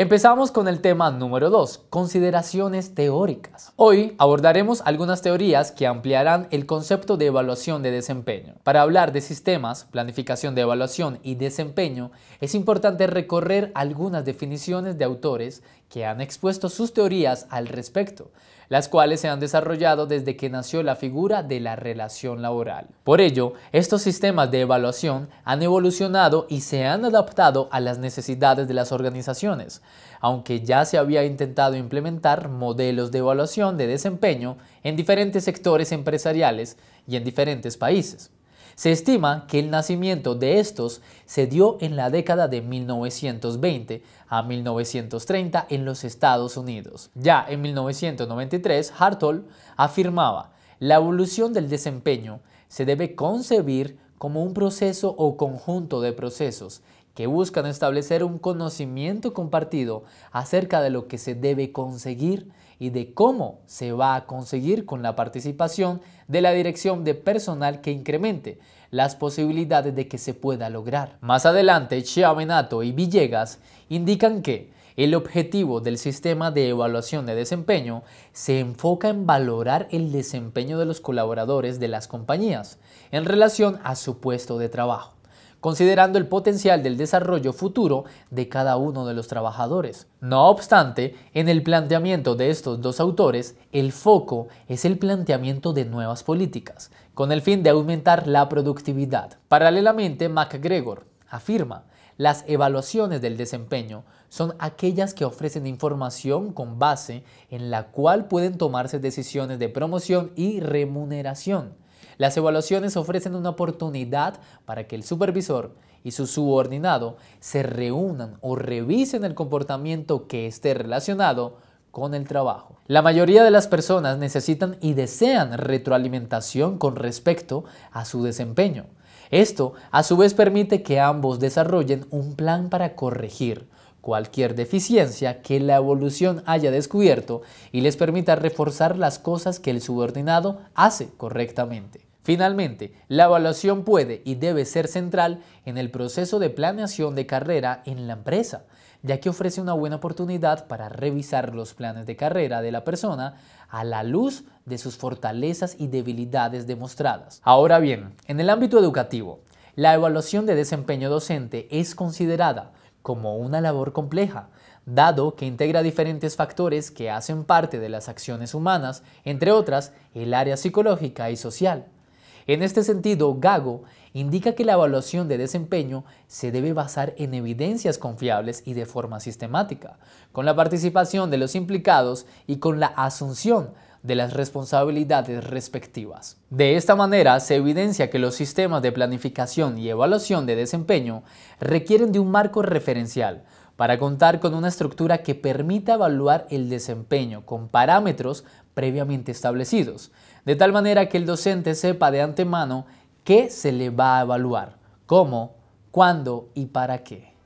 Empezamos con el tema número 2, consideraciones teóricas. Hoy abordaremos algunas teorías que ampliarán el concepto de evaluación de desempeño. Para hablar de sistemas, planificación de evaluación y desempeño, es importante recorrer algunas definiciones de autores que han expuesto sus teorías al respecto, las cuales se han desarrollado desde que nació la figura de la relación laboral. Por ello, estos sistemas de evaluación han evolucionado y se han adaptado a las necesidades de las organizaciones, aunque ya se había intentado implementar modelos de evaluación de desempeño en diferentes sectores empresariales y en diferentes países. Se estima que el nacimiento de estos se dio en la década de 1920 a 1930 en los Estados Unidos. Ya en 1993, Hartle afirmaba, la evolución del desempeño se debe concebir como un proceso o conjunto de procesos que buscan establecer un conocimiento compartido acerca de lo que se debe conseguir y de cómo se va a conseguir con la participación de la dirección de personal que incremente las posibilidades de que se pueda lograr. Más adelante, Chiavenato y Villegas indican que el objetivo del sistema de evaluación de desempeño se enfoca en valorar el desempeño de los colaboradores de las compañías en relación a su puesto de trabajo considerando el potencial del desarrollo futuro de cada uno de los trabajadores. No obstante, en el planteamiento de estos dos autores, el foco es el planteamiento de nuevas políticas, con el fin de aumentar la productividad. Paralelamente, MacGregor afirma, las evaluaciones del desempeño son aquellas que ofrecen información con base en la cual pueden tomarse decisiones de promoción y remuneración. Las evaluaciones ofrecen una oportunidad para que el supervisor y su subordinado se reúnan o revisen el comportamiento que esté relacionado con el trabajo. La mayoría de las personas necesitan y desean retroalimentación con respecto a su desempeño. Esto a su vez permite que ambos desarrollen un plan para corregir cualquier deficiencia que la evolución haya descubierto y les permita reforzar las cosas que el subordinado hace correctamente. Finalmente, la evaluación puede y debe ser central en el proceso de planeación de carrera en la empresa, ya que ofrece una buena oportunidad para revisar los planes de carrera de la persona a la luz de sus fortalezas y debilidades demostradas. Ahora bien, en el ámbito educativo, la evaluación de desempeño docente es considerada como una labor compleja, dado que integra diferentes factores que hacen parte de las acciones humanas, entre otras el área psicológica y social. En este sentido, Gago indica que la evaluación de desempeño se debe basar en evidencias confiables y de forma sistemática, con la participación de los implicados y con la asunción de las responsabilidades respectivas. De esta manera se evidencia que los sistemas de planificación y evaluación de desempeño requieren de un marco referencial para contar con una estructura que permita evaluar el desempeño con parámetros previamente establecidos, de tal manera que el docente sepa de antemano qué se le va a evaluar, cómo, cuándo y para qué.